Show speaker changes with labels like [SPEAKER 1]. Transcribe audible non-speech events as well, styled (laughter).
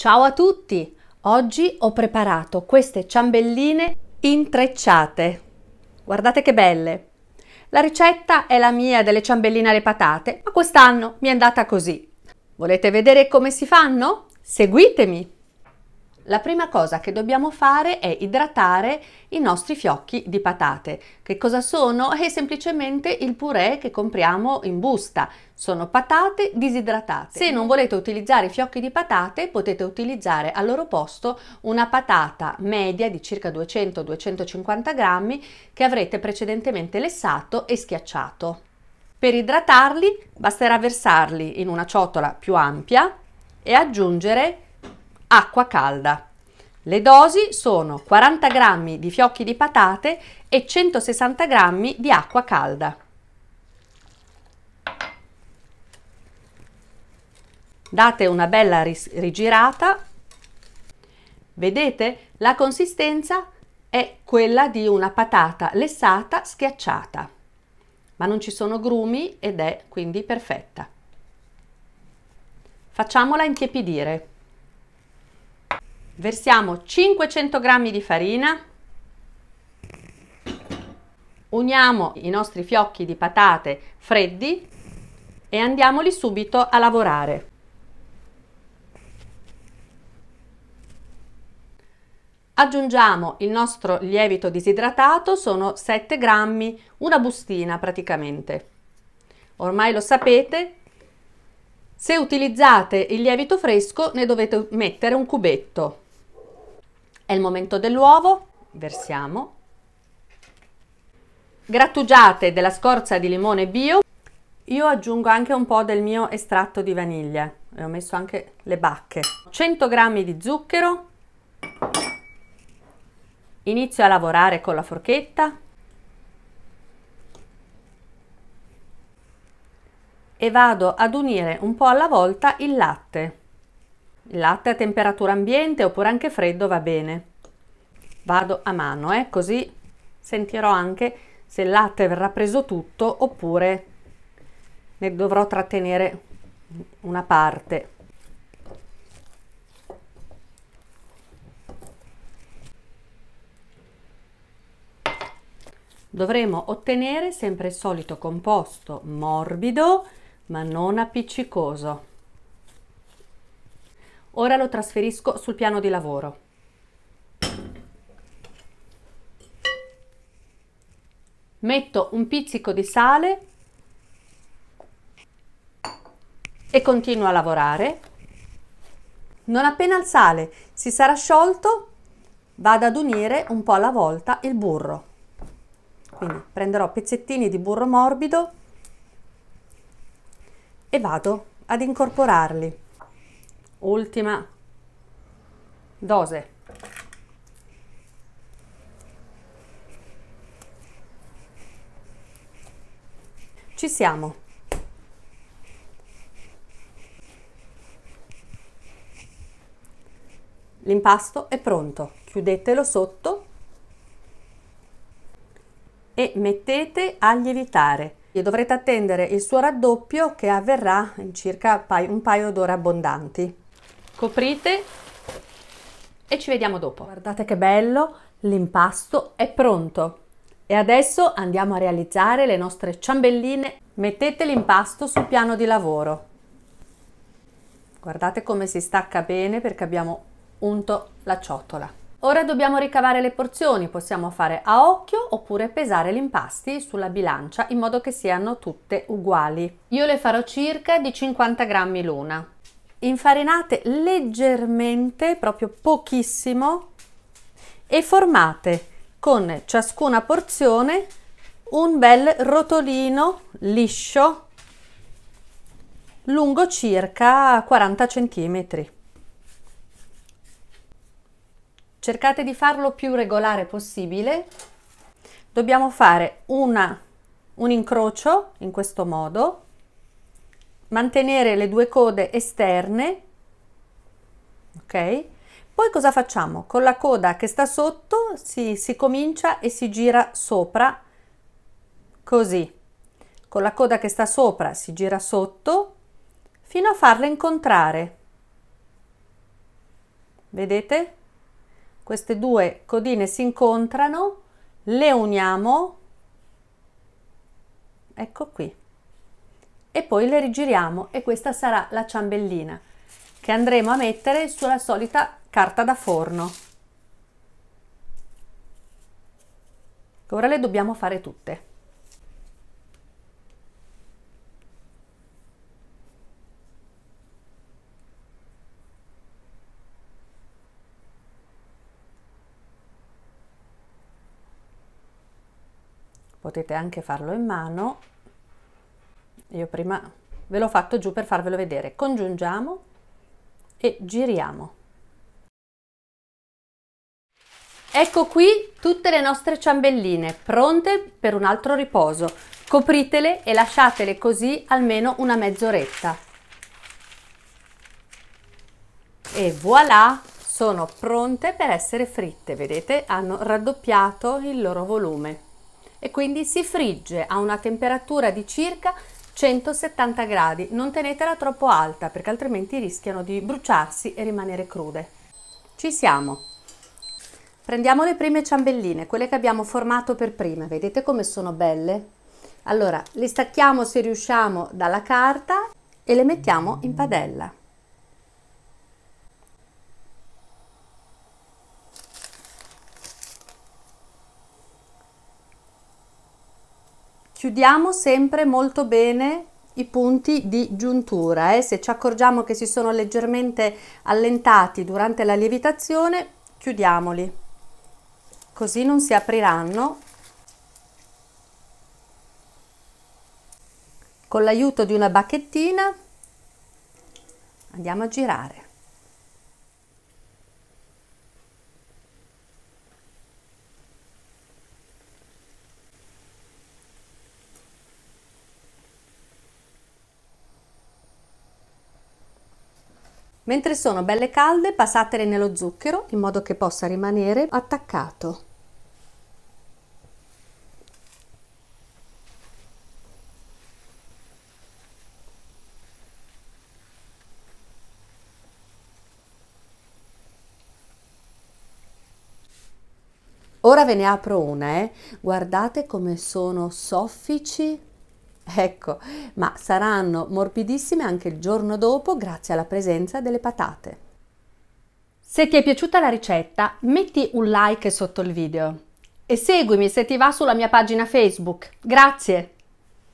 [SPEAKER 1] Ciao a tutti! Oggi ho preparato queste ciambelline intrecciate. Guardate che belle! La ricetta è la mia delle ciambelline alle patate, ma quest'anno mi è andata così. Volete vedere come si fanno? Seguitemi! la prima cosa che dobbiamo fare è idratare i nostri fiocchi di patate. Che cosa sono? È semplicemente il purè che compriamo in busta. Sono patate disidratate. Se non volete utilizzare i fiocchi di patate potete utilizzare al loro posto una patata media di circa 200-250 grammi che avrete precedentemente lessato e schiacciato. Per idratarli basterà versarli in una ciotola più ampia e aggiungere acqua calda. Le dosi sono 40 g di fiocchi di patate e 160 g di acqua calda. Date una bella rigirata. Vedete? La consistenza è quella di una patata lessata schiacciata, ma non ci sono grumi ed è quindi perfetta. Facciamola intiepidire. Versiamo 500 g di farina, uniamo i nostri fiocchi di patate freddi e andiamoli subito a lavorare. Aggiungiamo il nostro lievito disidratato, sono 7 grammi, una bustina praticamente. Ormai lo sapete, se utilizzate il lievito fresco ne dovete mettere un cubetto. È il momento dell'uovo, versiamo. Grattugiate della scorza di limone bio. Io aggiungo anche un po' del mio estratto di vaniglia e ho messo anche le bacche. 100 g di zucchero. Inizio a lavorare con la forchetta. E vado ad unire un po' alla volta il latte. Il latte a temperatura ambiente oppure anche freddo va bene. Vado a mano, eh? così sentirò anche se il latte verrà preso tutto oppure ne dovrò trattenere una parte. Dovremo ottenere sempre il solito composto morbido ma non appiccicoso. Ora lo trasferisco sul piano di lavoro. Metto un pizzico di sale e continuo a lavorare. Non appena il sale si sarà sciolto, vado ad unire un po' alla volta il burro. Quindi prenderò pezzettini di burro morbido e vado ad incorporarli ultima dose. Ci siamo. L'impasto è pronto, chiudetelo sotto e mettete a lievitare. E dovrete attendere il suo raddoppio che avverrà in circa un paio d'ore abbondanti coprite e ci vediamo dopo. Guardate che bello, l'impasto è pronto. E adesso andiamo a realizzare le nostre ciambelline. Mettete l'impasto sul piano di lavoro. Guardate come si stacca bene perché abbiamo unto la ciotola. Ora dobbiamo ricavare le porzioni, possiamo fare a occhio oppure pesare gli impasti sulla bilancia in modo che siano tutte uguali. Io le farò circa di 50 grammi l'una infarinate leggermente, proprio pochissimo, e formate con ciascuna porzione un bel rotolino liscio lungo circa 40 centimetri. Cercate di farlo più regolare possibile. Dobbiamo fare una, un incrocio in questo modo mantenere le due code esterne, ok? Poi cosa facciamo? Con la coda che sta sotto si, si comincia e si gira sopra, così. Con la coda che sta sopra si gira sotto fino a farla incontrare. Vedete? Queste due codine si incontrano, le uniamo, ecco qui e poi le rigiriamo e questa sarà la ciambellina che andremo a mettere sulla solita carta da forno. Ora le dobbiamo fare tutte. potete anche farlo in mano io prima ve l'ho fatto giù per farvelo vedere. Congiungiamo e giriamo. Ecco qui tutte le nostre ciambelline pronte per un altro riposo. Copritele e lasciatele così almeno una mezz'oretta. E voilà! Sono pronte per essere fritte, vedete? Hanno raddoppiato il loro volume e quindi si frigge a una temperatura di circa 170 gradi, non tenetela troppo alta perché altrimenti rischiano di bruciarsi e rimanere crude. Ci siamo! Prendiamo le prime ciambelline, quelle che abbiamo formato per prima, vedete come sono belle? Allora, le stacchiamo se riusciamo dalla carta e le mettiamo in padella. chiudiamo sempre molto bene i punti di giuntura eh? se ci accorgiamo che si sono leggermente allentati durante la lievitazione chiudiamoli così non si apriranno con l'aiuto di una bacchettina andiamo a girare Mentre sono belle calde passatele nello zucchero in modo che possa rimanere attaccato. Ora ve ne apro una, eh. guardate come sono soffici (laughs) ecco, ma saranno morbidissime anche il giorno dopo grazie alla presenza delle patate. Se ti è piaciuta la ricetta, metti un like sotto il video e seguimi se ti va sulla mia pagina Facebook. Grazie!